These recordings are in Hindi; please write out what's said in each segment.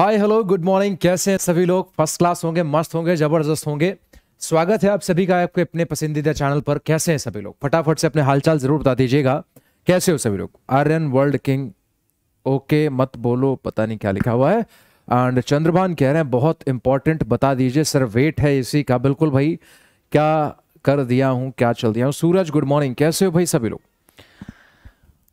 हाय हेलो गुड मॉर्निंग कैसे हैं सभी लोग फर्स्ट क्लास होंगे मस्त होंगे जबरदस्त होंगे स्वागत है आप सभी का आपके अपने पसंदीदा चैनल पर कैसे हैं सभी लोग फटाफट से अपने हालचाल जरूर बता दीजिएगा कैसे हो सभी लोग आर्यन वर्ल्ड किंग ओके मत बोलो पता नहीं क्या लिखा हुआ है एंड चंद्रभान कह रहे हैं बहुत इंपॉर्टेंट बता दीजिए सर वेट है इसी का बिल्कुल भाई क्या कर दिया हूँ क्या चल दिया हूँ सूरज गुड मॉर्निंग कैसे हो भाई सभी लोग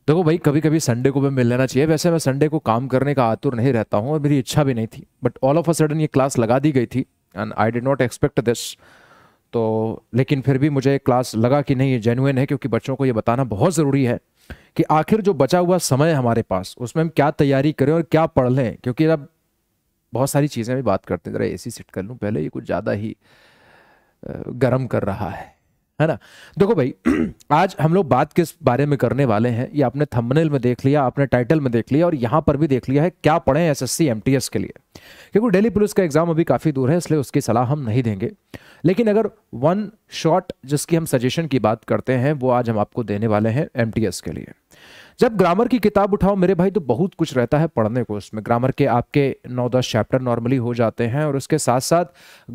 देखो भाई कभी कभी संडे को भी मिल लेना चाहिए वैसे मैं संडे को काम करने का आतुर नहीं रहता हूँ और मेरी इच्छा भी नहीं थी but all of a sudden ये क्लास लगा दी गई थी and I did not expect this तो लेकिन फिर भी मुझे क्लास लगा कि नहीं ये जेनुइन है क्योंकि बच्चों को ये बताना बहुत ज़रूरी है कि आखिर जो बचा हुआ समय है हमारे पास उसमें हम क्या तैयारी करें और क्या पढ़ लें क्योंकि अब बहुत सारी चीज़ें भी बात करते हैं ज़रा ए सी सेट कर लूँ पहले ये कुछ ज़्यादा ही गर्म कर रहा है है ना देखो भाई आज हम लोग बात किस बारे में करने वाले हैं ये आपने थंबनेल में देख लिया आपने टाइटल में देख लिया और यहां पर भी देख लिया है क्या पढ़े एस एस के लिए क्योंकि डेली पुलिस का एग्जाम अभी काफ़ी दूर है इसलिए उसकी सलाह हम नहीं देंगे लेकिन अगर वन शॉट जिसकी हम सजेशन की बात करते हैं वो आज हम आपको देने वाले हैं एम के लिए जब ग्रामर की किताब उठाओ मेरे भाई तो बहुत कुछ रहता है पढ़ने को उसमें ग्रामर के आपके नौ दस चैप्टर नॉर्मली हो जाते हैं और उसके साथ साथ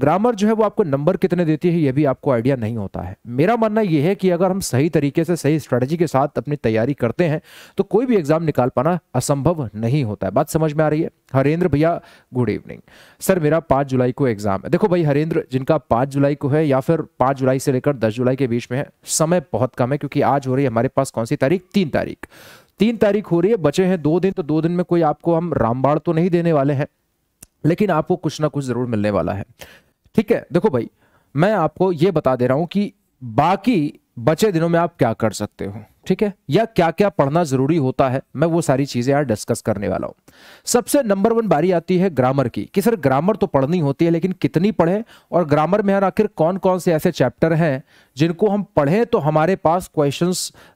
ग्रामर जो है वो आपको नंबर कितने देती है ये भी आपको आइडिया नहीं होता है मेरा मानना यह है कि अगर हम सही तरीके से सही स्ट्रेटजी के साथ अपनी तैयारी करते हैं तो कोई भी एग्जाम निकाल पाना असंभव नहीं होता है बात समझ में आ रही है हरेंद्र भैया गुड इवनिंग सर मेरा पाँच जुलाई को एग्जाम है देखो भाई हरेंद्र जिनका पाँच जुलाई को है या फिर पाँच जुलाई से लेकर दस जुलाई के बीच में है समय बहुत कम है क्योंकि आज हो रही है हमारे पास कौन सी तारीख तीन तारीख तीन तारीख हो रही है बचे हैं दो दिन तो दो दिन में कोई आपको हम रामबाड़ तो नहीं देने वाले हैं लेकिन आपको कुछ ना कुछ जरूर मिलने वाला है ठीक है देखो भाई मैं आपको ये बता दे रहा हूं कि बाकी बचे दिनों में आप क्या कर सकते हो ठीक है या क्या क्या पढ़ना जरूरी होता है मैं वो सारी चीजें यार डिस्कस करने वाला हूं सबसे नंबर वन बारी आती है ग्रामर की कि सर ग्रामर तो पढ़नी होती है लेकिन कितनी पढ़े और ग्रामर में यार आखिर कौन कौन से ऐसे चैप्टर हैं जिनको हम पढ़ें तो हमारे पास क्वेश्चन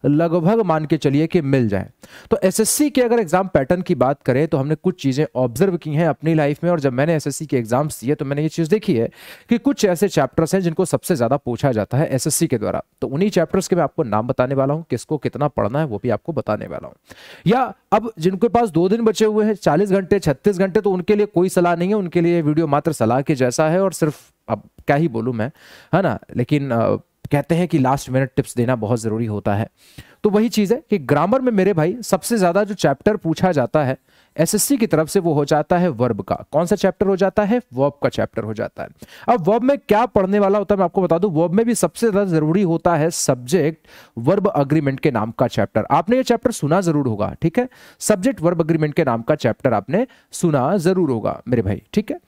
लगभग मान के चलिए कि मिल जाए तो एसएससी के अगर एग्जाम पैटर्न की बात करें तो हमने कुछ चीजें ऑब्जर्व की हैं अपनी लाइफ में और जब मैंने एसएससी के एग्जाम्स दिए तो मैंने ये चीज देखी है कि कुछ ऐसे चैप्टर्स हैं जिनको सबसे ज्यादा पूछा जाता है एसएससी के द्वारा तो उन्हीं चैप्टर्स के मैं आपको नाम बताने वाला हूँ किसको कितना पढ़ना है वो भी आपको बताने वाला हूँ या अब जिनके पास दो दिन बचे हुए हैं चालीस घंटे छत्तीस घंटे तो उनके लिए कोई सलाह नहीं है उनके लिए वीडियो मात्र सलाह के जैसा है और सिर्फ अब क्या ही बोलूँ मैं है ना लेकिन कहते हैं कि लास्ट मिनट टिप्स देना बहुत ज़रूरी होता है तो वही चीज़ है कि ग्रामर में मेरे भाई सबसे ज़्यादा जो चैप्टर पूछा जाता है एसएससी की तरफ से वो हो जाता है वर्ब का कौन सा चैप्टर हो जाता है वर्ब का चैप्टर हो जाता है अब वर्ब में क्या पढ़ने वाला होता है मैं आपको बता दूं वर्ब में भी सबसे ज्यादा जरूरी होता है सब्जेक्ट वर्ब अग्रीमेंट के नाम का चैप्टर आपने ये चैप्टर सुना जरूर होगा ठीक है सब्जेक्ट वर्ब अग्रीमेंट के नाम का चैप्टर आपने सुना जरूर होगा मेरे भाई ठीक है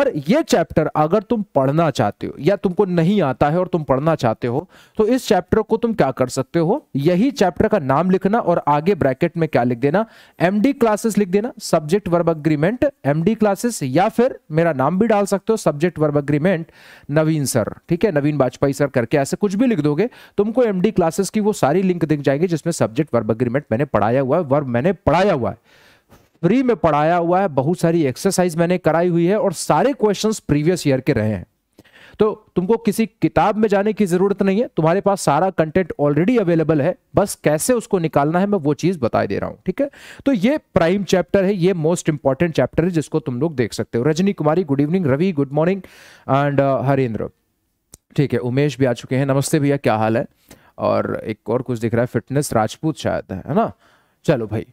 और ये चैप्टर अगर तुम पढ़ना चाहते हो या तुमको नहीं आता है और तुम पढ़ना चाहते हो तो इस चैप्टर को तुम क्या कर सकते हो यही चैप्टर का नाम लिखना और आगे ब्रैकेट में क्या लिख देना एमडी क्लासेस लिख देना subject verb agreement MD classes या फिर मेरा नाम भी डाल सकते हो subject verb agreement Naveen sir ठीक है नवीन वाजपेयी सर करके ऐसे कुछ भी लिख दोगे तुमको एमडी क्लासेस की वो सारी लिंक दिख जाएगी जिसमें सब्जेक्ट वर्ब अग्रीमेंट मैंने पढ़ाया हुआ है वर्ब मैंने पढ़ाया हुआ है फ्री में पढ़ाया हुआ है बहुत सारी एक्सरसाइज मैंने कराई हुई है और सारे क्वेश्चंस प्रीवियस ईयर के रहे हैं तो तुमको किसी किताब में जाने की जरूरत नहीं है तुम्हारे पास सारा कंटेंट ऑलरेडी अवेलेबल है बस कैसे उसको निकालना है मैं वो चीज बता दे रहा हूं ठीक है तो ये प्राइम चैप्टर है ये मोस्ट इंपॉर्टेंट चैप्टर है जिसको तुम लोग देख सकते हो Rajni Kumari good evening Ravi good morning and Harendra ठीक है उमेश भी आ चुके हैं नमस्ते भैया क्या हाल है और एक और कुछ दिख रहा है फिटनेस राजपूत शायद है ना चलो भाई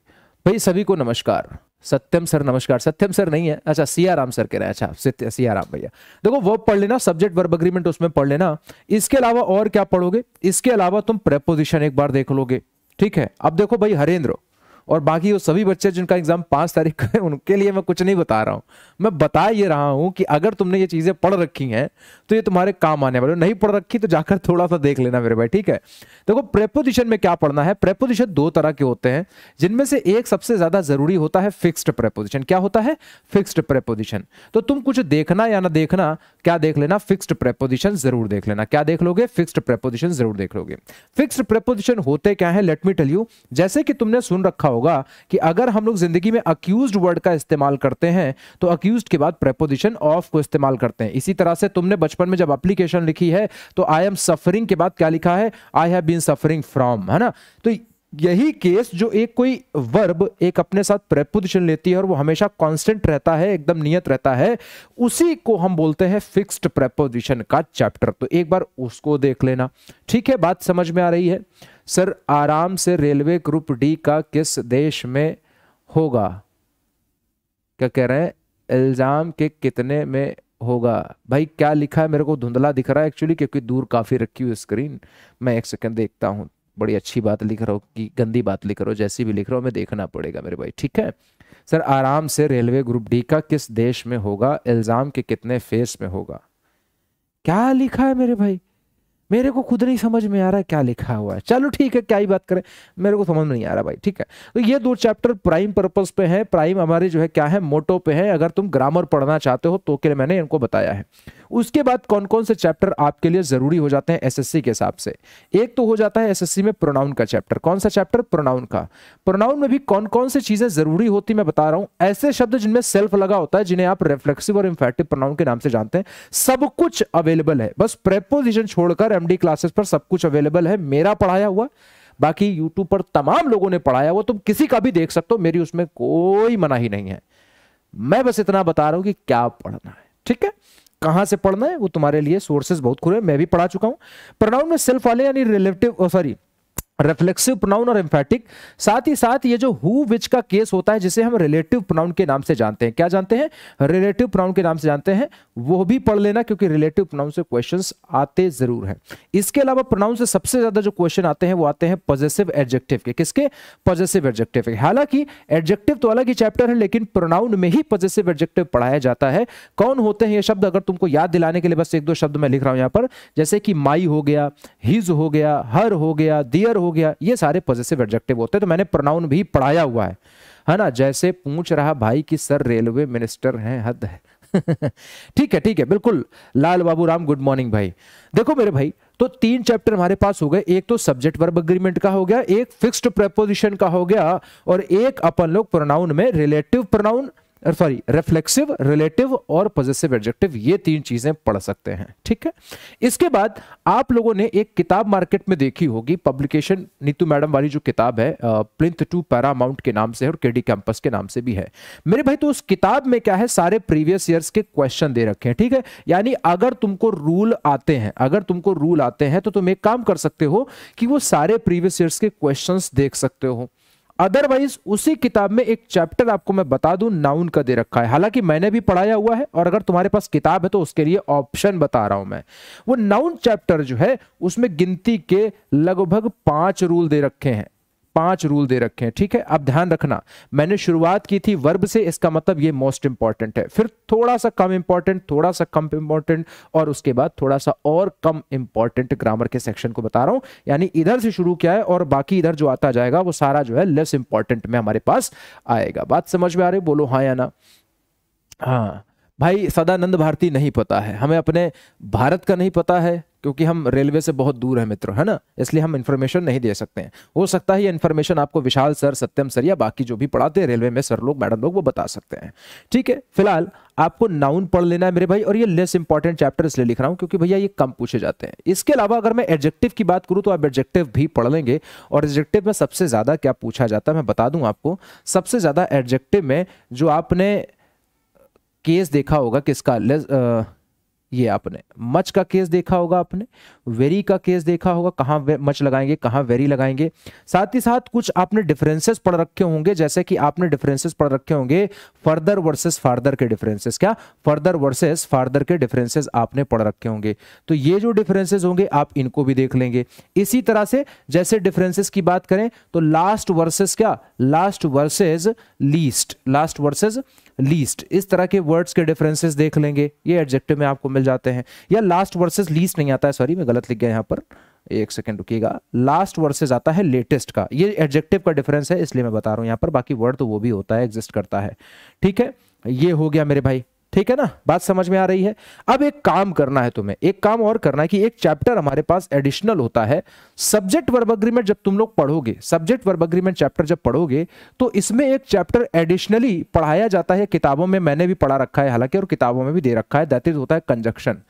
भाई सभी को नमस्कार सत्यम सर नमस्कार सत्यम सर नहीं है अच्छा राम सर कह रहे हैं अच्छा सत्य राम भैया देखो वर्ब पढ़ लेना सब्जेक्ट वर्ब अग्रीमेंट उसमें पढ़ लेना इसके अलावा और क्या पढ़ोगे इसके अलावा तुम प्रेपोजिशन एक बार देख लोगे ठीक है अब देखो भाई हरेंद्र और बाकी वो सभी बच्चे जिनका एग्जाम पांच तारीख का है उनके लिए मैं कुछ नहीं बता रहा हूँ मैं बता ये रहा हूँ कि अगर तुमने ये चीज़ें पढ़ रखी हैं तो ये तुम्हारे काम आने वाले नहीं पढ़ रखी तो जाकर थोड़ा सा देख लेना मेरे भाई ठीक है देखो प्रेपोजिशन में क्या पढ़ना है प्रेपोजिशन दो तरह के होते हैं जिनमें से एक सबसे ज़्यादा ज़रूरी होता है फिक्सड प्रेपोजिशन क्या होता है फिक्सड प्रेपोजिशन तो तुम कुछ देखना या ना देखना क्या देख लेना फिक्सड प्रेपोजिशन जरूर देख लेना क्या देख लोगे फिक्सड प्रेपोजिशन जरूर देख लोगे फिक्सड प्रेपोजिशन होते क्या है लेटमी टेल यू जैसे कि तुमने सुन रखा हो होगा कि अगर हम लोग जिंदगी में अक्यूज वर्ड का इस्तेमाल करते हैं तो अक्यूज के बाद प्रेपोजिशन ऑफ को इस्तेमाल करते हैं इसी तरह से तुमने बचपन में जब अप्लीकेशन लिखी है तो आई एम सफरिंग के बाद क्या लिखा है I have been suffering from है ना तो यही केस जो एक कोई वर्ब एक अपने साथ प्रेपोजिशन लेती है और वो हमेशा कांस्टेंट रहता है एकदम नियत रहता है उसी को हम बोलते हैं फिक्स्ड प्रेपोजिशन का चैप्टर तो एक बार उसको देख लेना ठीक है बात समझ में आ रही है सर आराम से रेलवे ग्रुप डी का किस देश में होगा क्या कह रहे हैं इल्ज़ाम के कितने में होगा भाई क्या लिखा है मेरे को धुंधला दिख रहा है एक्चुअली क्योंकि दूर काफ़ी रखी हुई स्क्रीन मैं एक सेकंड देखता हूं बड़ी अच्छी बात लिख रहा हो कि गंदी बात लिख रहा हो जैसी भी लिख रहा हो हमें देखना पड़ेगा मेरे भाई ठीक है सर आराम से रेलवे ग्रुप डी का किस देश में होगा इल्ज़ाम के कितने फेस में होगा क्या लिखा है मेरे भाई मेरे को खुद नहीं समझ में आ रहा है क्या लिखा हुआ है चलो ठीक है क्या ही बात करें मेरे को समझ में नहीं आ रहा भाई ठीक है तो ये दो चैप्टर प्राइम पर्पस पे हैं प्राइम हमारे जो है क्या है मोटो पे है अगर तुम ग्रामर पढ़ना चाहते हो तो के लिए मैंने इनको बताया है उसके बाद कौन कौन से चैप्टर आपके लिए जरूरी हो जाते हैं एसएससी के हिसाब से एक तो हो जाता है एसएससी में प्रोनाउन का चैप्टर कौन सा चैप्टर प्रोनाउन का प्रोनाउन में भी कौन कौन सी चीजें जरूरी होती मैं बता रहा हूं ऐसे शब्द जिनमें सेल्फ लगा होता है जिन्हें आप रिफ्लेक्सिव और इम्फेटिव प्रोनाउन के नाम से जानते हैं सब कुछ अवेलेबल है बस प्रेपोजिशन छोड़कर एमडी क्लासेस पर सब कुछ अवेलेबल है मेरा पढ़ाया हुआ बाकी यूट्यूब पर तमाम लोगों ने पढ़ाया वो तुम किसी का भी देख सकते हो मेरी उसमें कोई मना ही नहीं है मैं बस इतना बता रहा हूं कि क्या पढ़ना है ठीक है कहां से पढ़ना है वो तुम्हारे लिए सोर्सेज बहुत खुले मैं भी पढ़ा चुका हूं प्रोनाउन में सेल्फ वाले यानी relative sorry oh, reflexive pronoun और इम्फेटिक साथ ही साथ ये जो हु विच का केस होता है जिसे हम रिलेटिव प्रोनाउन के नाम से जानते हैं क्या जानते हैं रिलेटिव प्रोनाउन के नाम से जानते हैं वो भी पढ़ लेना क्योंकि रिलेटिव प्रोनाउन से क्वेश्चंस आते जरूर हैं इसके अलावा प्रोनाउन से सबसे ज्यादा जो क्वेश्चन आते हैं वो आते हैं पॉजिटिव एडजेक्टिव के किसके पॉजिटिव एडजेक्टिव के हालांकि एडजेक्टिव तो अलग ही चैप्टर है लेकिन प्रोनाउन में ही पॉजिटिव एडजेक्टिव पढ़ाया जाता है कौन होते हैं ये शब्द अगर तुमको याद दिलाने के लिए बस एक दो शब्द मैं लिख रहा हूं यहाँ पर जैसे कि माई हो गया हिज हो गया हर हो गया दियर हो हो गया ये सारे पॉजिटिव एडजेक्टिव होते हैं तो मैंने प्रोनाउन भी पढ़ाया हुआ है है ना जैसे पूछ रहा भाई कि सर रेलवे मिनिस्टर हैं हद है ठीक है ठीक है बिल्कुल लाल बाबू राम गुड मॉर्निंग भाई देखो मेरे भाई तो तीन चैप्टर हमारे पास हो गए एक तो सब्जेक्ट वर्ब अग्रीमेंट का हो गया एक फिक्स्ड प्रपोजिशन का हो गया और एक अपन लोग प्रोनाउन में relative pronoun sorry reflexive relative और पॉजिटिव एडजेक्टिव ये तीन चीजें पढ़ सकते हैं ठीक है इसके बाद आप लोगों ने एक किताब मार्केट में देखी होगी पब्लिकेशन नीतू मैडम वाली जो किताब है प्रिंथ टू पैरामाउंट के नाम से है और केडी कैंपस के नाम से भी है मेरे भाई तो उस किताब में क्या है सारे प्रीवियस ईयर्स के क्वेश्चन दे रखे हैं ठीक है यानी अगर तुमको रूल आते हैं अगर तुमको रूल आते हैं तो तुम एक काम कर सकते हो कि वो सारे प्रीवियस ईयर्स के क्वेश्चन देख सकते हो अदरवाइज उसी किताब में एक चैप्टर आपको मैं बता दूं नाउन का दे रखा है हालांकि मैंने भी पढ़ाया हुआ है और अगर तुम्हारे पास किताब है तो उसके लिए ऑप्शन बता रहा हूं मैं वो नाउन चैप्टर जो है उसमें गिनती के लगभग पांच रूल दे रखे हैं पांच रूल दे रखे हैं ठीक है अब ध्यान रखना मैंने शुरुआत की थी वर्ब से इसका मतलब ये मोस्ट इंपॉर्टेंट है फिर थोड़ा सा कम इंपॉर्टेंट थोड़ा सा कम इंपॉर्टेंट और उसके बाद थोड़ा सा और कम इंपॉर्टेंट ग्रामर के सेक्शन को बता रहा हूं यानी इधर से शुरू किया है और बाकी इधर जो आता जाएगा वो सारा जो है लेस इंपॉर्टेंट में हमारे पास आएगा बात समझ में आ रही बोलो हाँ या ना हाँ भाई सदानंद भारती नहीं पता है हमें अपने भारत का नहीं पता है क्योंकि हम रेलवे से बहुत दूर हैं मित्र है ना इसलिए हम इन्फॉर्मेशन नहीं दे सकते हैं हो सकता है ये इन्फॉर्मेशन आपको विशाल सर सत्यम सर या बाकी जो भी पढ़ाते हैं रेलवे में सर लोग मैडम लोग वो बता सकते हैं ठीक है फिलहाल आपको नाउन पढ़ लेना है मेरे भाई और ये लेस इंपॉर्टेंट चैप्टर इसलिए लिख रहा हूँ क्योंकि भैया ये कम पूछे जाते हैं इसके अलावा अगर मैं एडजेक्टिव की बात करूँ तो आप एडजेक्टिव भी पढ़ लेंगे और एडजेक्टिव में सबसे ज़्यादा क्या पूछा जाता है मैं बता दूँ आपको सबसे ज़्यादा एडजेक्टिव में जो आपने केस देखा होगा किसका लेस, आ, ये आपने मच का केस देखा होगा आपने वेरी का केस देखा होगा कहाँ मच लगाएंगे कहाँ वेरी लगाएंगे साथ ही साथ कुछ आपने डिफरेंसेस पढ़ रखे होंगे जैसे कि आपने डिफरेंसेस पढ़ रखे होंगे फर्दर वर्सेस फार्दर के डिफरेंसेस क्या फर्दर वर्सेस फार्दर के डिफरेंसेस आपने पढ़ रखे होंगे तो ये जो डिफरेंसेज होंगे आप इनको भी देख लेंगे इसी तरह से जैसे डिफरेंसेस की बात करें तो लास्ट वर्सेज क्या last versus least last versus least इस तरह के वर्ड्स के डिफरेंसेस देख लेंगे ये एडजेक्टिव में आपको मिल जाते हैं या लास्ट वर्सेस लीस्ट नहीं आता है सॉरी मैं गलत लिख गया यहाँ पर एक सेकेंड रुकीगा लास्ट वर्सेज आता है लेटेस्ट का ये एडजेक्टिव का डिफरेंस है इसलिए मैं बता रहा हूँ यहाँ पर बाकी वर्ड तो वो भी होता है एग्जिस्ट करता है ठीक है ये हो गया मेरे भाई ठीक है ना बात समझ में आ रही है अब एक काम करना है तुम्हें एक काम और करना है कि एक चैप्टर हमारे पास एडिशनल होता है सब्जेक्ट वर्ब अग्रीमेंट जब तुम लोग पढ़ोगे सब्जेक्ट वर्ब अग्रीमेंट चैप्टर जब पढ़ोगे तो इसमें एक चैप्टर एडिशनली पढ़ाया जाता है किताबों में मैंने भी पढ़ा रखा है हालांकि और किताबों में भी दे रखा है दैट इज होता है कंजक्शन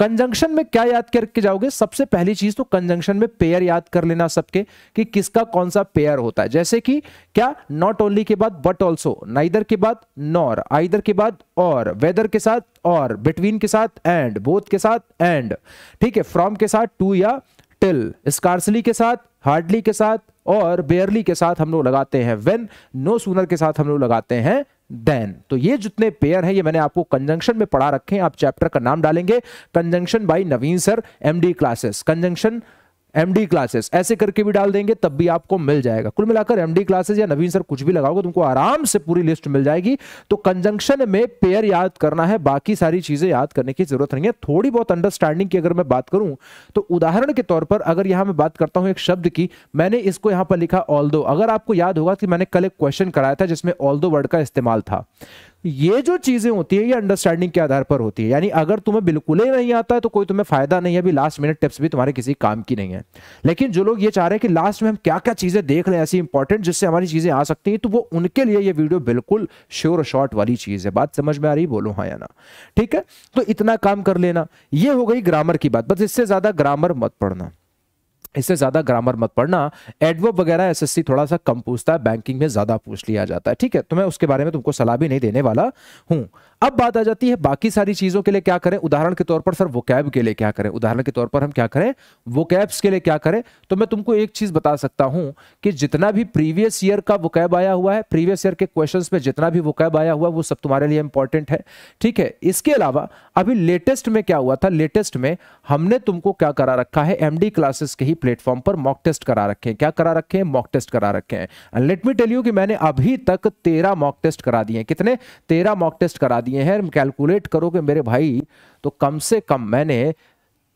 कंजंक्शन में क्या याद करके जाओगे सबसे पहली चीज तो कंजंक्शन में पेयर याद कर लेना सबके कि किसका कौन सा पेयर होता है जैसे कि क्या नॉट ओनली के बाद बट ऑल्सो नाइदर के बाद नॉर आइदर के बाद और वेदर के साथ और बिटवीन के साथ एंड बोथ के साथ एंड ठीक है फ्रॉम के साथ टू या टिल स्कार्सली के साथ हार्डली के साथ और बेयरली के साथ हम लोग लगाते हैं वेन नो सूनर के साथ हम लोग लगाते हैं देन तो ये जितने पेयर हैं ये मैंने आपको कंजंक्शन में पढ़ा रखे हैं आप चैप्टर का नाम डालेंगे conjunction by Naveen sir MD classes conjunction MD classes ऐसे करके भी डाल देंगे तब भी आपको मिल जाएगा कुल मिलाकर एमडी क्लासेस या नवीन सर कुछ भी लगाओगे तुमको आराम से पूरी लिस्ट मिल जाएगी तो कंजंक्शन में पेयर याद करना है बाकी सारी चीजें याद करने की जरूरत नहीं है थोड़ी बहुत अंडरस्टैंडिंग की अगर मैं बात करूं तो उदाहरण के तौर पर अगर यहां मैं बात करता हूं एक शब्द की मैंने इसको यहां पर लिखा ऑल अगर आपको याद होगा कि मैंने कल एक क्वेश्चन कराया था जिसमें ऑल वर्ड का इस्तेमाल था ये जो चीजें होती है ये अंडरस्टैंडिंग के आधार पर होती है यानी अगर तुम्हें बिल्कुल ही नहीं आता है तो कोई तुम्हें फायदा नहीं है अभी लास्ट मिनट टिप्स भी तुम्हारे किसी काम की नहीं है लेकिन जो लोग ये चाह रहे हैं कि लास्ट में हम क्या क्या चीजें देख रहे हैं ऐसी इंपॉर्टेंट जिससे हमारी चीजें आ सकती हैं तो वो उनके लिए ये वीडियो बिल्कुल श्योर शॉर्ट वाली चीज है बात समझ में आ रही बोलो हाँ या ना ठीक है तो इतना काम कर लेना ये हो गई ग्रामर की बात बस इससे ज्यादा ग्रामर मत पढ़ना इससे ज्यादा ग्रामर मत पढ़ना एडवर्ब वगैरह एसएससी थोड़ा सा कम पूछता है बैंकिंग में ज्यादा पूछ लिया जाता है ठीक है तो मैं उसके बारे में तुमको सलाह भी नहीं देने वाला हूँ अब बात आ जाती है बाकी सारी चीजों के लिए क्या करें उदाहरण के तौर पर सर कैब के लिए क्या करें उदाहरण के तौर पर हम क्या करें कैब्स के लिए क्या करें तो मैं तुमको एक चीज बता सकता हूं कि जितना भी प्रीवियस ईयर का वो आया हुआ है प्रीवियस ईयर के क्वेश्चन में जितना भी वोकैब आया हुआ वो सब तुम्हारे लिए इंपॉर्टेंट है ठीक है इसके अलावा अभी लेटेस्ट में क्या हुआ था लेटेस्ट में हमने तुमको क्या करा रखा है एमडी क्लासेस के ही प्लेटफॉर्म पर मॉक टेस्ट करा रखे हैं क्या करा रखे हैं मॉक टेस्ट करा रखे हैं लेट मी टेल यू कि मैंने अभी तक तेरह मॉक टेस्ट करा दिए कितने तेरह मॉक टेस्ट करा दिए दिए हैं कैलकुलेट करो कि मेरे भाई तो कम से कम मैंने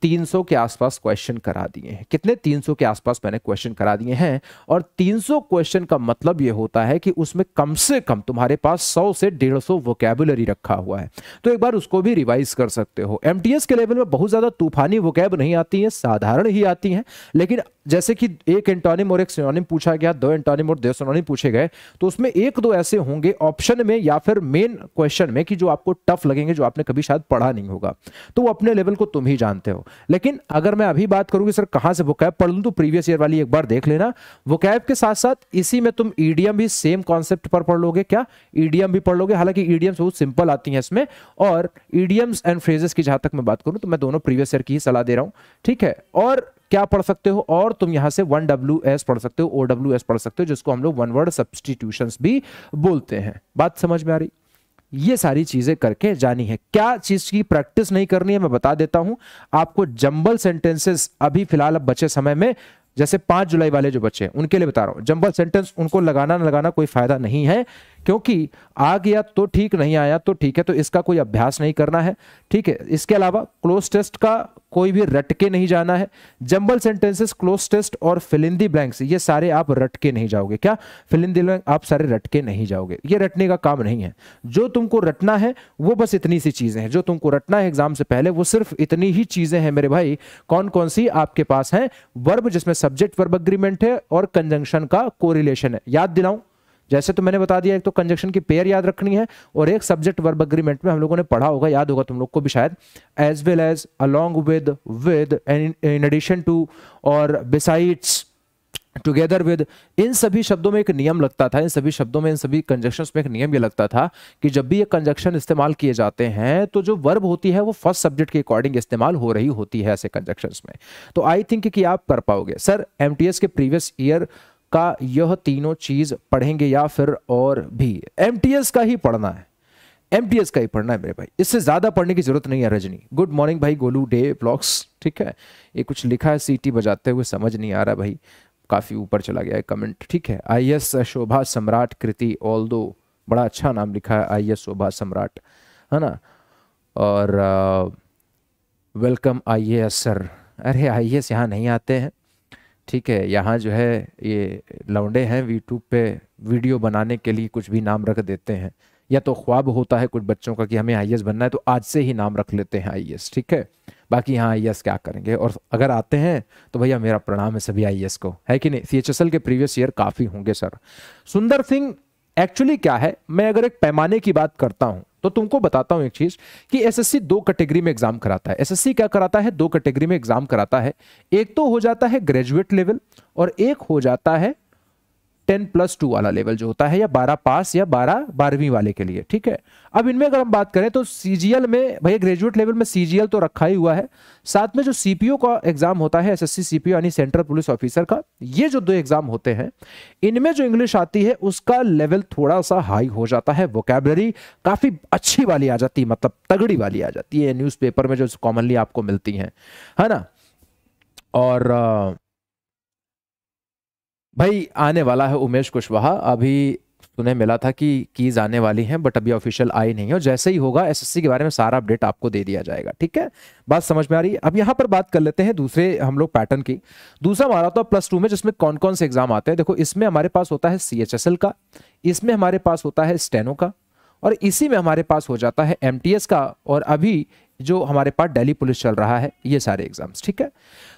300 के आसपास क्वेश्चन करा दिए हैं कितने 300 के आसपास मैंने क्वेश्चन करा दिए हैं और 300 क्वेश्चन का मतलब यह होता है कि उसमें कम से कम तुम्हारे पास 100 से 150 सौ वोकेबुलरी रखा हुआ है तो एक बार उसको भी रिवाइज कर सकते हो एम के लेवल में बहुत ज़्यादा तूफानी वोकेब नहीं आती है साधारण ही आती हैं लेकिन जैसे कि एक एंटोनिम और एक सिनोनिम पूछा गया दो एंटोनिम और दो सिनोनिम पूछे गए तो उसमें एक दो ऐसे होंगे ऑप्शन में या फिर मेन क्वेश्चन में कि जो आपको टफ लगेंगे जो आपने कभी शायद पढ़ा नहीं होगा तो वो अपने लेवल को तुम ही जानते हो लेकिन अगर मैं अभी बात करूंगी सर कहां से वो कैब पढ़ लूँ तो प्रीवियस ईयर वाली एक बार देख लेना वो कैब के साथ साथ इसी में तुम ईडीएम भी सेम कॉन्सेप्ट पर पढ़ लोगे क्या ईडीएम भी पढ़ लोगे हालांकि ईडीएम्स बहुत सिंपल आती हैं इसमें और ईडीएम्स एंड फ्रेजेस की जहां तक मैं बात करूं तो मैं दोनों प्रीवियस ईयर की ही सलाह दे रहा हूं ठीक है और क्या पढ़ सकते हो और तुम यहां से वन डब्ल्यू एस पढ़ सकते हो ओ डब्ल्यू एस पढ़ सकते हो जिसको हम लोग वन वर्ड सब्सटीट्यूशन भी बोलते हैं बात समझ में आ रही ये सारी चीज़ें करके जानी है क्या चीज़ की प्रैक्टिस नहीं करनी है मैं बता देता हूं आपको जंबल सेंटेंसेस अभी फिलहाल अब बचे समय में जैसे पांच जुलाई वाले जो बच्चे हैं उनके लिए बता रहा हूं जंबल सेंटेंस उनको लगाना ना लगाना कोई फायदा नहीं है क्योंकि आ गया तो ठीक नहीं आया तो ठीक है तो इसका कोई अभ्यास नहीं करना है ठीक है इसके अलावा क्लोज टेस्ट का कोई भी रटके नहीं जाना है जंबल सेंटेंसेस क्लोज टेस्ट और फिलिंदी ब्लैंक्स ये सारे आप रटके नहीं जाओगे क्या फिलिंदी ब्लैंक आप सारे रटके नहीं जाओगे ये रटने का काम नहीं है जो तुमको रटना है वो बस इतनी सी चीज़ें हैं जो तुमको रटना है एग्जाम से पहले वो सिर्फ इतनी ही चीज़ें हैं मेरे भाई कौन कौन सी आपके पास है वर्ब जिसमें सब्जेक्ट वर्ब अग्रीमेंट है और कंजंक्शन का कोरिलेशन है याद दिलाऊं जैसे तो मैंने बता दिया एक तो कंजक्शन की पेयर याद रखनी है और एक सब्जेक्ट वर्ब अग्रीमेंट में हम लोगों ने पढ़ा होगा याद होगा तुम लोग को भी शायद as well as along with with in addition to और बिसाइड्स टुगेदर विद इन सभी शब्दों में एक नियम लगता था इन सभी शब्दों में इन सभी कंजक्शन में एक नियम ये लगता था कि जब भी ये कंजक्शन इस्तेमाल किए जाते हैं तो जो वर्ब होती है वो फर्स्ट सब्जेक्ट के अकॉर्डिंग इस्तेमाल हो रही होती है ऐसे कंजक्शन में तो आई थिंक कि आप कर पाओगे सर एम के प्रीवियस ईयर का यह तीनों चीज पढ़ेंगे या फिर और भी एम का ही पढ़ना है एम का ही पढ़ना है मेरे भाई इससे ज्यादा पढ़ने की जरूरत नहीं है रजनी गुड मॉर्निंग भाई गोलू डे ब्लॉग्स ठीक है ये कुछ लिखा है सीटी बजाते हुए समझ नहीं आ रहा भाई काफ़ी ऊपर चला गया है कमेंट ठीक है आई एस शोभा सम्राट कृति ऑल दो बड़ा अच्छा नाम लिखा है आई एस शोभा सम्राट है ना और welcome I A S sir अरे आई एस यहाँ नहीं आते हैं ठीक है यहाँ जो है ये लौंडे हैं यूट्यूब पे वीडियो बनाने के लिए कुछ भी नाम रख देते हैं या तो ख्वाब होता है कुछ बच्चों का कि हमें आई e बनना है तो आज से ही नाम रख लेते हैं आई e ठीक है बाकी यहाँ आई e क्या करेंगे और अगर आते हैं तो भैया मेरा प्रणाम है सभी आई को है कि नहीं सी के प्रीवियस ईयर काफ़ी होंगे सर सुंदर सिंह एक्चुअली क्या है मैं अगर एक पैमाने की बात करता हूँ तो तुमको बताता हूं एक चीज कि एसएससी दो कैटेगरी में एग्जाम कराता है एसएससी क्या कराता है दो कैटेगरी में एग्जाम कराता है एक तो हो जाता है ग्रेजुएट लेवल और एक हो जाता है टेन प्लस टू वाला लेवल जो होता है या बारह पास या बारह बारहवीं वाले के लिए ठीक है अब इनमें अगर हम बात करें तो सीजीएल में भैया ग्रेजुएट लेवल में सीजीएल तो रखा ही हुआ है साथ में जो सीपीओ का एग्जाम होता है एसएससी सीपीओ यानी सेंट्रल पुलिस ऑफिसर का ये जो दो एग्जाम होते हैं इनमें जो इंग्लिश आती है उसका लेवल थोड़ा सा हाई हो जाता है वोकेबलरी काफी अच्छी वाली आ जाती है मतलब तगड़ी वाली आ जाती है न्यूज़पेपर में जो कॉमनली आपको मिलती है है ना और भाई आने वाला है उमेश कुशवाहा अभी सुने मिला था कि कीज आने वाली हैं बट अभी ऑफिशियल आई नहीं है और जैसे ही होगा एसएससी के बारे में सारा अपडेट आपको दे दिया जाएगा ठीक है बात समझ में आ रही है अब यहाँ पर बात कर लेते हैं दूसरे हम लोग पैटर्न की दूसरा हमारा होता प्लस टू में जिसमें कौन कौन से एग्जाम आते हैं देखो इसमें हमारे पास होता है सी का इसमें हमारे पास होता है स्टेनो का और इसी में हमारे पास हो जाता है एम का और अभी जो हमारे पास डेली पुलिस चल रहा है ये सारे एग्जाम्स ठीक है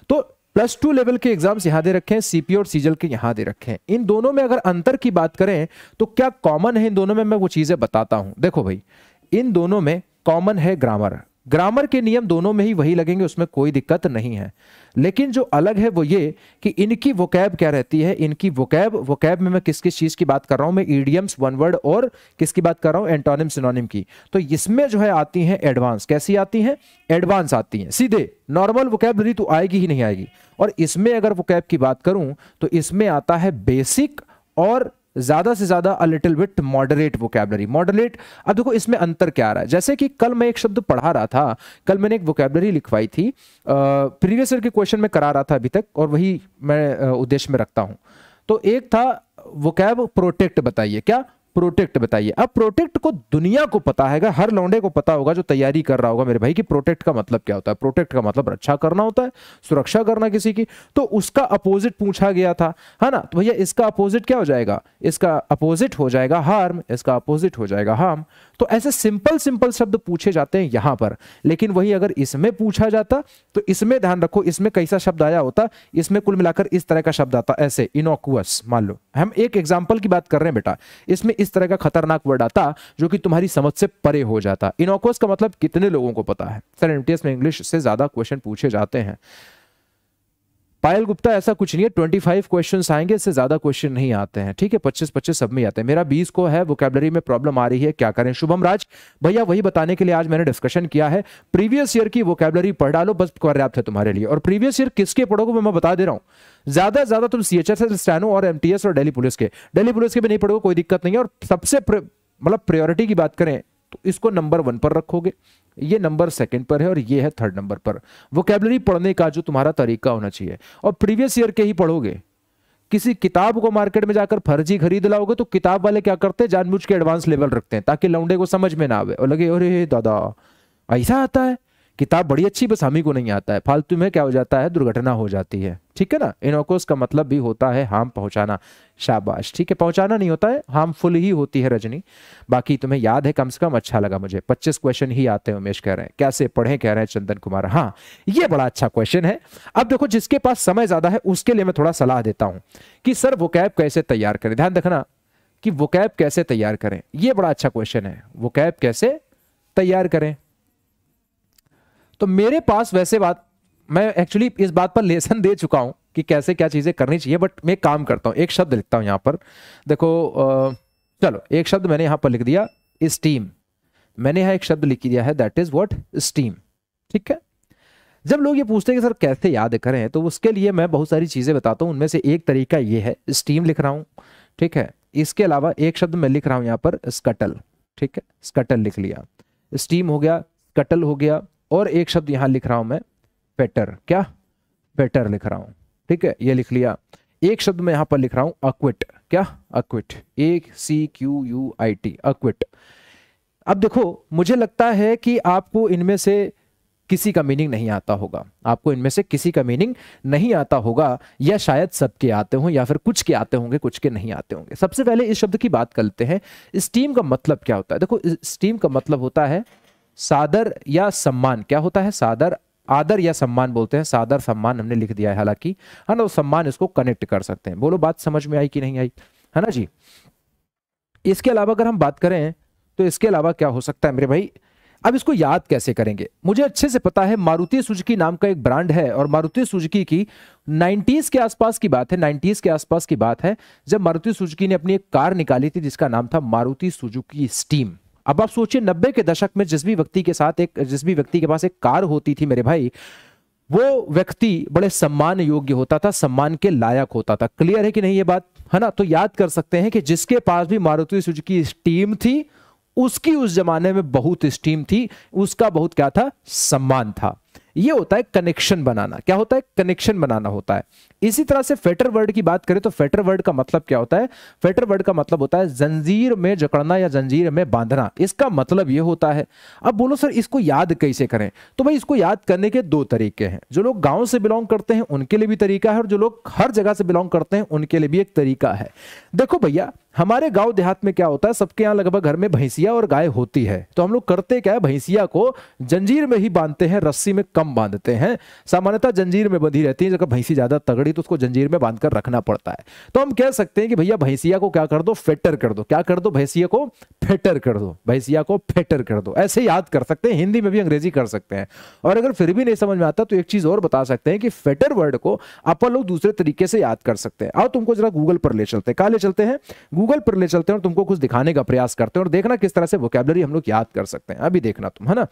तो प्लस टू लेवल के एग्जाम्स यहां दे रखे हैं सीपी और सीजल के यहां दे रखे हैं इन दोनों में अगर अंतर की बात करें तो क्या कॉमन है इन दोनों में मैं वो चीजें बताता हूं देखो भाई इन दोनों में कॉमन है ग्रामर ग्रामर के नियम दोनों में ही वही लगेंगे उसमें कोई दिक्कत नहीं है लेकिन जो अलग है वो ये कि इनकी वोकैब क्या रहती है इनकी वोकैब वोकैब में मैं किस किस चीज़ की बात कर रहा हूं मैं ईडियम्स वन वर्ड और किसकी बात कर रहा हूं एंटोनिम सिनोनिम की तो इसमें जो है आती हैं एडवांस कैसी आती हैं एडवांस आती हैं सीधे नॉर्मल वोकैबलरी तो आएगी ही नहीं आएगी और इसमें अगर वोकैब की बात करूं तो इसमें आता है बेसिक और ज्यादा से ज्यादा a little bit moderate vocabulary moderate अब देखो इसमें अंतर क्या आ रहा है जैसे कि कल मैं एक शब्द पढ़ा रहा था कल मैंने एक वोकेबलरी लिखवाई थी प्रीवियस ईयर के क्वेश्चन में करा रहा था अभी तक और वही मैं उद्देश्य में रखता हूं तो एक था वोकैब प्रोटेक्ट बताइए क्या प्रोटेक्ट बताइए अब प्रोटेक्ट को दुनिया को पता है हर लौंडे को पता होगा जो तैयारी कर रहा होगा मेरे भाई कि प्रोटेक्ट का मतलब क्या होता है प्रोटेक्ट का मतलब रक्षा करना होता है सुरक्षा करना किसी की तो उसका अपोजिट पूछा गया था है ना तो भैया इसका अपोजिट क्या हो जाएगा इसका अपोजिट हो जाएगा हार्म इसका अपोजिट हो जाएगा हार्म तो ऐसे सिंपल सिंपल शब्द पूछे जाते हैं यहां पर लेकिन वही अगर इसमें पूछा जाता तो इसमें ध्यान रखो इसमें कैसा शब्द आया होता इसमें कुल मिलाकर इस तरह का शब्द आता ऐसे इनोकुअस मान लो हम एक एग्जाम्पल की बात कर रहे हैं बेटा इसमें इस तरह का खतरनाक वर्ड आता जो कि तुम्हारी समझ से परे हो जाता इनोकुअस का मतलब कितने लोगों को पता है सर एमटीएस में इंग्लिश से ज्यादा क्वेश्चन पूछे जाते हैं पायल गुप्ता ऐसा कुछ नहीं है ट्वेंटी फाइव क्वेश्चन आएंगे इससे ज्यादा क्वेश्चन नहीं आते हैं ठीक है पच्चीस पच्चीस सब में आते हैं मेरा बीस को है वोकेबलरी में प्रॉब्लम आ रही है क्या करें शुभम राज भैया वही बताने के लिए आज मैंने डिस्कशन किया है प्रीवियस ईयर की वोकेबलरी पढ़ डालो बस पर्याप्त है तुम्हारे लिए और प्रीवियस ईयर किसके पढ़ोगे मैं बता दे रहा हूँ ज्यादा ज्यादा तुम सी एच एस स्टैनो और एम और डेली पुलिस के डेली पुलिस के भी नहीं पढ़ोगे कोई दिक्कत नहीं है और सबसे मतलब प्रियोरिटी की बात करें तो इसको नंबर वन पर रखोगे ये नंबर सेकंड पर है और ये है थर्ड नंबर पर वोकेबलरी पढ़ने का जो तुम्हारा तरीका होना चाहिए और प्रीवियस ईयर के ही पढ़ोगे किसी किताब को मार्केट में जाकर फर्जी खरीद लाओगे तो किताब वाले क्या करते हैं जानबूझ के एडवांस लेवल रखते हैं ताकि लौंडे को समझ में ना आवे और लगे अरे दादा ऐसा आता है किताब बड़ी अच्छी बस हम ही को नहीं आता है फालतू में क्या हो जाता है दुर्घटना हो जाती है ठीक है ना इनोकोस का मतलब भी होता है हार्म पहुंचाना शाबाश ठीक है पहुंचाना नहीं होता है हार्मफुल ही होती है रजनी बाकी तुम्हें याद है कम से कम अच्छा लगा मुझे पच्चीस क्वेश्चन ही आते हैं उमेश कह रहे हैं कैसे पढ़े कह रहे हैं चंदन कुमार हाँ ये बड़ा अच्छा क्वेश्चन है अब देखो जिसके पास समय ज्यादा है उसके लिए मैं थोड़ा सलाह देता हूँ कि सर वो कैसे तैयार करें ध्यान रखना कि कैब कैसे तैयार करें यह बड़ा अच्छा क्वेश्चन है कैब कैसे तैयार करें तो मेरे पास वैसे बात मैं एक्चुअली इस बात पर लेसन दे चुका हूँ कि कैसे क्या चीज़ें करनी चाहिए बट मैं काम करता हूँ एक शब्द लिखता हूँ यहाँ पर देखो चलो एक शब्द मैंने यहाँ पर लिख दिया स्टीम मैंने यहाँ एक शब्द लिख दिया है दैट इज़ वॉट स्टीम ठीक है जब लोग ये पूछते हैं कि सर कैसे याद करें तो उसके लिए मैं बहुत सारी चीज़ें बताता हूँ उनमें से एक तरीका ये है स्टीम लिख रहा हूँ ठीक है इसके अलावा एक शब्द मैं लिख रहा हूँ यहाँ पर स्कटल ठीक है स्कटल लिख लिया स्टीम हो गया स्कटल हो गया और एक शब्द यहां लिख रहा हूं मैं बेटर क्या बेटर लिख रहा हूं ठीक है ये लिख लिया एक शब्द मैं यहां पर लिख रहा हूं अक्विट क्या acquit A C Q U I T acquit अब देखो मुझे लगता है कि आपको इनमें से किसी का मीनिंग नहीं आता होगा आपको इनमें से किसी का मीनिंग नहीं आता होगा या शायद सबके आते हों या फिर कुछ के आते होंगे कुछ के नहीं आते होंगे सबसे पहले इस शब्द की बात करते हैं स्टीम का मतलब क्या होता है देखो स्टीम का मतलब होता है सादर या सम्मान क्या होता है सादर आदर या सम्मान बोलते हैं सादर सम्मान हमने लिख दिया है हालांकि है ना तो सम्मान इसको कनेक्ट कर सकते हैं बोलो बात समझ में आई कि नहीं आई है ना जी इसके अलावा अगर हम बात करें तो इसके अलावा क्या हो सकता है मेरे भाई अब इसको याद कैसे करेंगे मुझे अच्छे से पता है मारुति सुजुकी नाम का एक ब्रांड है और मारुति सुजुकी की 90s के आसपास की बात है 90s के आसपास की बात है जब मारुति सुजुकी ने अपनी एक कार निकाली थी जिसका नाम था मारुति सुजुकी स्टीम अब आप सोचिए नब्बे के दशक में जिस भी व्यक्ति के साथ एक जिस भी व्यक्ति के पास एक कार होती थी मेरे भाई वो व्यक्ति बड़े सम्मान योग्य होता था सम्मान के लायक होता था क्लियर है कि नहीं ये बात है ना तो याद कर सकते हैं कि जिसके पास भी मारुति सुजुकी स्टीम थी उसकी उस जमाने में बहुत स्टीम थी उसका बहुत क्या था सम्मान था ये होता है कनेक्शन बनाना क्या होता है कनेक्शन बनाना होता है इसी तरह से फेटर वर्ड की बात करें तो फेटर वर्ड का मतलब क्या होता है फेटर वर्ड का मतलब होता है जंजीर में जकड़ना या जंजीर में बांधना इसका मतलब ये होता है अब बोलो सर इसको याद कैसे करें तो भाई इसको याद करने के दो तरीके हैं जो लोग गाँव से बिलोंग करते हैं उनके लिए भी तरीका है और जो लोग हर जगह से बिलोंग करते हैं उनके लिए भी एक तरीका है देखो भैया हमारे गांव देहात में क्या होता है सबके यहाँ लगभग घर में भैंसिया और गाय होती है तो हम लोग करते क्या है भैंसिया को जंजीर में ही बांधते हैं रस्सी में कम बांधते हैं सामान्यतः जंजीर में बंधी रहती है जब भैंसी ज्यादा तगड़ी तो उसको जंजीर में बांधकर रखना पड़ता है तो हम कह सकते हैं कि भैया भैंसिया को क्या कर दो फेटर कर दो क्या कर दो भैंसिया को फेटर कर दो भैंसिया को फेटर कर दो ऐसे याद कर सकते हैं हिंदी में भी अंग्रेजी कर सकते हैं और अगर फिर भी नहीं समझ में आता तो एक चीज और बता सकते हैं कि फेटर वर्ड को अपन लोग दूसरे तरीके से याद कर सकते हैं और तुमको जरा गूगल पर ले चलते हैं कहा ले चलते हैं गूगल पर ले चलते हैं और तुमको कुछ दिखाने का प्रयास करते हैं और देखना किस तरह से वोकेबलरी हम लोग याद कर सकते हैं अभी देखना तुम है ना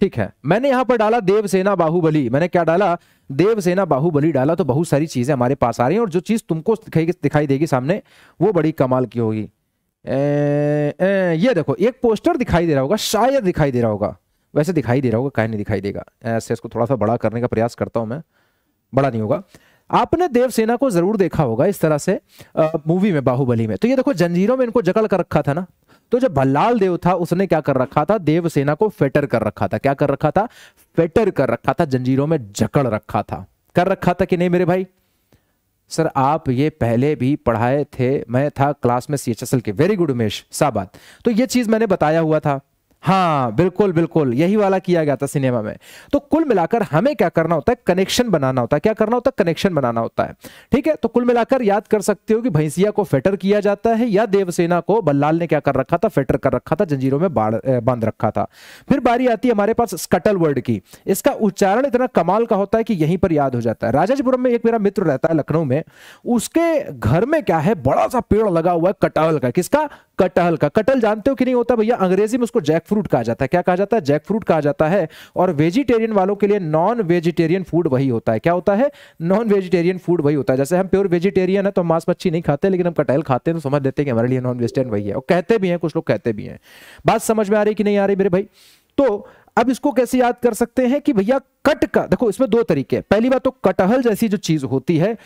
ठीक है मैंने यहां पर डाला देवसेना बाहुबली मैंने क्या डाला देवसेना बाहुबली डाला तो बहुत सारी चीजें हमारे पास आ रही हैं और जो चीज तुमको दिखाई देगी सामने वो बड़ी कमाल की होगी ए, ए, ये देखो एक पोस्टर दिखाई दे रहा होगा शायद दिखाई दे रहा होगा वैसे दिखाई दे रहा होगा कहीं नहीं दिखाई देगा ऐसे इसको थोड़ा सा बड़ा करने का प्रयास करता हूं मैं बड़ा नहीं होगा आपने देवसेना को जरूर देखा होगा इस तरह से मूवी में बाहुबली में तो ये देखो जंजीरों में इनको जकड़ कर रखा था ना तो जो भल्लाल देव था उसने क्या कर रखा था देवसेना को फेटर कर रखा था क्या कर रखा था फेटर कर रखा था जंजीरों में जकड़ रखा था कर रखा था कि नहीं मेरे भाई सर आप ये पहले भी पढ़ाए थे मैं था क्लास में सी एच एस एल के वेरी गुड उमेश साबात तो ये चीज मैंने बताया हुआ था हाँ बिल्कुल बिल्कुल यही वाला किया गया था सिनेमा में तो कुल मिलाकर हमें क्या करना होता है कनेक्शन बनाना होता है क्या करना होता है कनेक्शन बनाना होता है ठीक है तो कुल मिलाकर याद कर सकते हो कि भैंसिया को फेटर किया जाता है या देवसेना को बल्लाल ने क्या कर रखा था फेटर कर रखा था जंजीरों में बांध रखा था फिर बारी आती है हमारे पास स्कटल वर्ड की इसका उच्चारण इतना कमाल का होता है कि यहीं पर याद हो जाता है राजाजपुरम में एक मेरा मित्र रहता है लखनऊ में उसके घर में क्या है बड़ा सा पेड़ लगा हुआ है कटहल का किसका कटहल का कटहल जानते हो कि नहीं होता भैया अंग्रेजी में उसको जैकफ्रूट फ्रूट कहा जाता है क्या कहा जाता है जैक फ्रूट कहा जाता है और वेजिटेरियन वालों के लिए नॉन वेजिटेरियन फूड वही होता है क्या होता है नॉन वेजिटेरियन फूड वही होता है जैसे हम प्योर वेजिटेरियन है तो मांस मच्छी नहीं खाते लेकिन हम कटहल खाते हैं तो समझ लेते हैं कि हमारे लिए नॉन वेजिटेरियन वही है और कहते भी हैं कुछ लोग कहते भी हैं बात समझ में आ रही कि नहीं आ रही मेरे भाई तो अब इसको कैसे याद कर सकते हैं कि भैया कट का देखो इसमें दो तरीके हैं पहली बात तो कटहल जैसी जो चीज होती है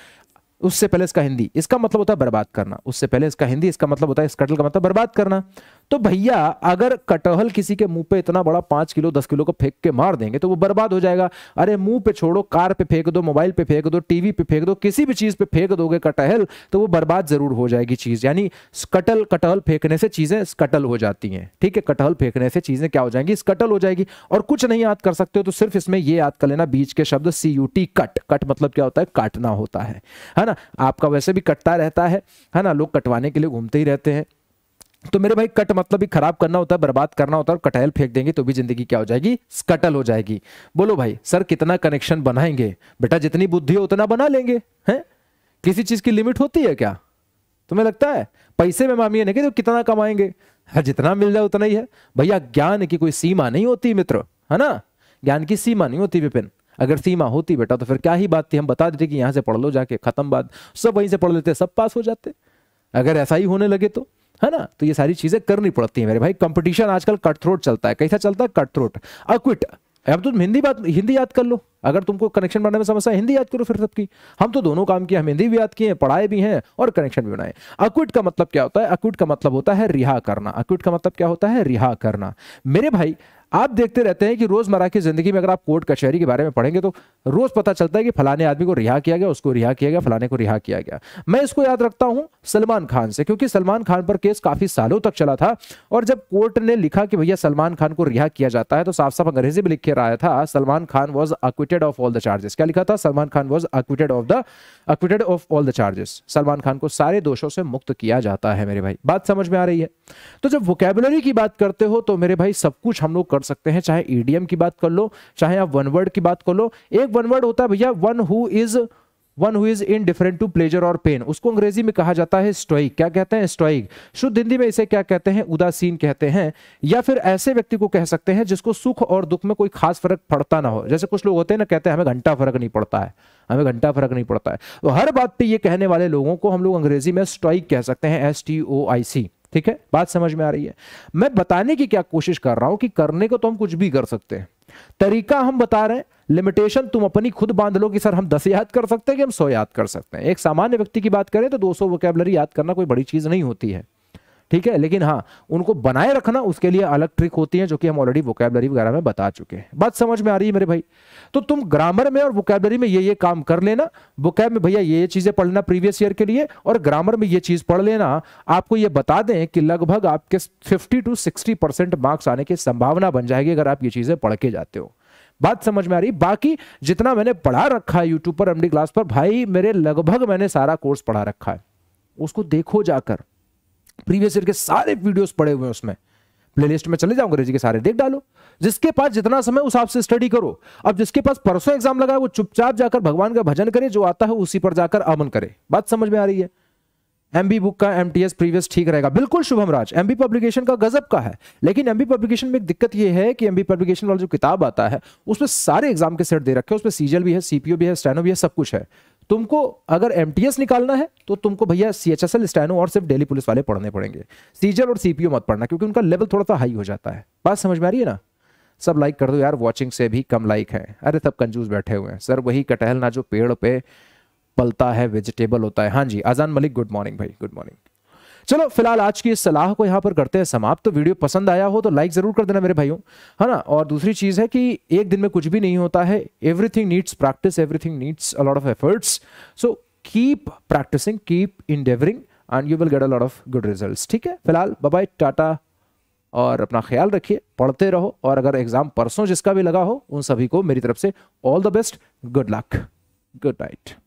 उससे पहले इसका हिंदी इसका मतलब होता है बर्बाद करना उससे पहले इसका हिंदी इसका मतलब होता है इस कटल का मतलब बर्बाद करना तो भैया अगर कटहल किसी के मुंह पे इतना बड़ा पांच किलो दस किलो को फेंक के मार देंगे तो वो बर्बाद हो जाएगा अरे मुंह पे छोड़ो कार पे फेंक दो मोबाइल पे फेंक दो टीवी पे फेंक दो किसी भी चीज पे फेंक दोगे कटहल तो वो बर्बाद जरूर हो जाएगी चीज यानी स्कटल कटहल फेंकने से चीजें स्कटल हो जाती हैं ठीक है कटहल फेंकने से चीजें क्या हो जाएंगी स्कटल हो जाएगी और कुछ नहीं याद कर सकते हो तो सिर्फ इसमें यह याद कर लेना बीच के शब्द C U T cut cut मतलब क्या होता है काटना होता है है ना आपका वैसे भी कटता रहता है है ना लोग कटवाने के लिए घूमते ही रहते हैं तो मेरे भाई कट मतलब ही खराब करना होता है बर्बाद करना होता है और कटहल फेंक देंगे तो भी जिंदगी क्या हो जाएगी स्कटल हो जाएगी बोलो भाई सर कितना कनेक्शन बनाएंगे बेटा जितनी बुद्धि हो उतना बना लेंगे हैं किसी चीज की लिमिट होती है क्या तुम्हें लगता है पैसे में मामी नहीं तो कितना कमाएंगे हाँ, जितना मिल जाए उतना ही है भैया ज्ञान की कोई सीमा नहीं होती मित्र है ना ज्ञान की सीमा नहीं होती विपिन अगर सीमा होती बेटा तो फिर क्या ही बात थी हम बता देते कि यहां से पढ़ लो जाके खत्म बात सब वहीं से पढ़ लेते सब पास हो जाते अगर ऐसा ही होने लगे तो है ना तो ये सारी चीजें करनी पड़ती है मेरे भाई कंपटीशन आजकल कट थ्रोट चलता है कैसा चलता है कट थ्रोट अक्विट अब तुम हिंदी बात हिंदी याद कर लो अगर तुमको कनेक्शन बनाने में समस्या हिंदी याद करो फिर सबकी हम तो दोनों काम किए हम हिंदी भी याद किए पढ़ाए भी हैं और कनेक्शन भी बनाए अक्विट का मतलब क्या होता है अक्विट का मतलब होता है रिहा करना अक्विट का मतलब क्या होता है रिहा करना मेरे भाई आप देखते रहते हैं कि रोजमर्रा की जिंदगी में अगर आप कोर्ट कचहरी के बारे में पढ़ेंगे तो रोज पता चलता है कि फलाने आदमी को रिहा किया गया उसको रिहा किया गया फलाने को रिहा किया गया मैं इसको याद रखता हूं सलमान खान से क्योंकि सलमान खान पर केस काफी सालों तक चला था और जब कोर्ट ने लिखा कि भैया सलमान खान को रिहा किया जाता है तो साफ साफ अंग्रेजी में लिखे रहा था Salman Khan was acquitted of all the charges क्या लिखा था Salman Khan was acquitted of the acquitted of all the charges Salman Khan को सारे दोषों से मुक्त किया जाता है मेरे भाई बात समझ में आ रही है तो जब वोकेबुलरी की बात करते हो तो मेरे भाई सब कुछ हम लोग कर सकते हैं चाहे ईडीएम e की बात कर लो चाहे आप वन वर्ड की बात कर लो एक वन वर्ड होता है भैया one who is one who is indifferent to pleasure और पेन उसको अंग्रेजी में कहा जाता है स्टोइक क्या कहते हैं स्टोइक शुद्ध हिंदी में इसे क्या कहते हैं उदासीन कहते हैं या फिर ऐसे व्यक्ति को कह सकते हैं जिसको सुख और दुख में कोई खास फर्क पड़ता ना हो जैसे कुछ लोग होते हैं ना कहते हैं हमें घंटा फर्क नहीं पड़ता है हमें घंटा फर्क नहीं पड़ता है तो हर बात पर ये कहने वाले लोगों को हम लोग अंग्रेजी में स्टोइक कह सकते हैं एस टी ओ आई सी ठीक है बात समझ में आ रही है मैं बताने की क्या कोशिश कर रहा हूं कि करने को तो हम कुछ भी कर सकते हैं तरीका हम बता रहे हैं लिमिटेशन तुम अपनी खुद बांध लो कि सर हम दस याद कर सकते हैं कि हम सौ याद कर सकते हैं एक सामान्य व्यक्ति की बात करें तो 200 सौ वोकेबलरी याद करना कोई बड़ी चीज नहीं होती है ठीक है लेकिन हाँ उनको बनाए रखना उसके लिए अलग ट्रिक होती है जो कि हम ऑलरेडी वोकेबलरी वगैरह में बता चुके हैं बात समझ में आ रही है मेरे भाई तो तुम ग्रामर में और वोकेबलरी में ये ये काम कर लेना वोकैब में भैया ये ये चीजें पढ़ लेना प्रीवियस ईयर के लिए और ग्रामर में ये चीज पढ़ लेना आपको ये बता दें कि लगभग आपके फिफ्टी टू सिक्सटी मार्क्स आने की संभावना बन जाएगी अगर आप ये चीजें पढ़ के जाते हो बात समझ में आ रही बाकी जितना मैंने पढ़ा रखा है यूट्यूब पर एमडी क्लास पर भाई मेरे लगभग मैंने सारा कोर्स पढ़ा रखा है उसको देखो जाकर प्रीवियस ईयर के सारे वीडियोस पड़े हुए हैं उसमें प्लेलिस्ट में चले जाओ अंग्रेजी के सारे देख डालो जिसके पास जितना समय उस आपसे स्टडी करो अब जिसके पास परसों एग्जाम लगा है वो चुपचाप जाकर भगवान का भजन करे जो आता है उसी पर जाकर अमन करे बात समझ में आ रही है एमबी बुक का एमटीएस प्रीवियस ठीक रहेगा बिल्कुल शुभम राज एमबी पब्लिकेशन का गजब का है लेकिन एमबी पब्लिकेशन में एक दिक्कत यह है कि एमबी पब्लिकेशन वाला जो किताब आता है उसमें सारे एग्जाम के सेट दे रखे हैं उसमें सीजल भी है सीपीओ भी है स्टैनो भी है सब कुछ है तुमको अगर एम निकालना है तो तुमको भैया सी एच स्टैनो और सिर्फ डेली पुलिस वाले पढ़ने पड़ेंगे सीजर और सीपीओ मत पढ़ना क्योंकि उनका लेवल थोड़ा सा हाई हो जाता है बात समझ में आ रही है ना सब लाइक कर दो यार वॉचिंग से भी कम लाइक है अरे सब कंजूस बैठे हुए हैं सर वही कटहल ना जो पेड़ पे पलता है वेजिटेबल होता है हाँ जी आजान मलिक गुड मॉर्निंग भाई गुड मॉर्निंग चलो फिलहाल आज की इस सलाह को यहाँ पर करते हैं समाप्त तो वीडियो पसंद आया हो तो लाइक जरूर कर देना मेरे भाइयों है ना और दूसरी चीज़ है कि एक दिन में कुछ भी नहीं होता है everything needs practice everything needs a lot of efforts so keep practising keep endeavouring and you will get a lot of good result ठीक है फिलहाल बाय टाटा और अपना ख्याल रखिए पढ़ते रहो और अगर एग्जाम परसों जिसका भी लगा हो उन सभी को मेरी तरफ से all the best good luck good night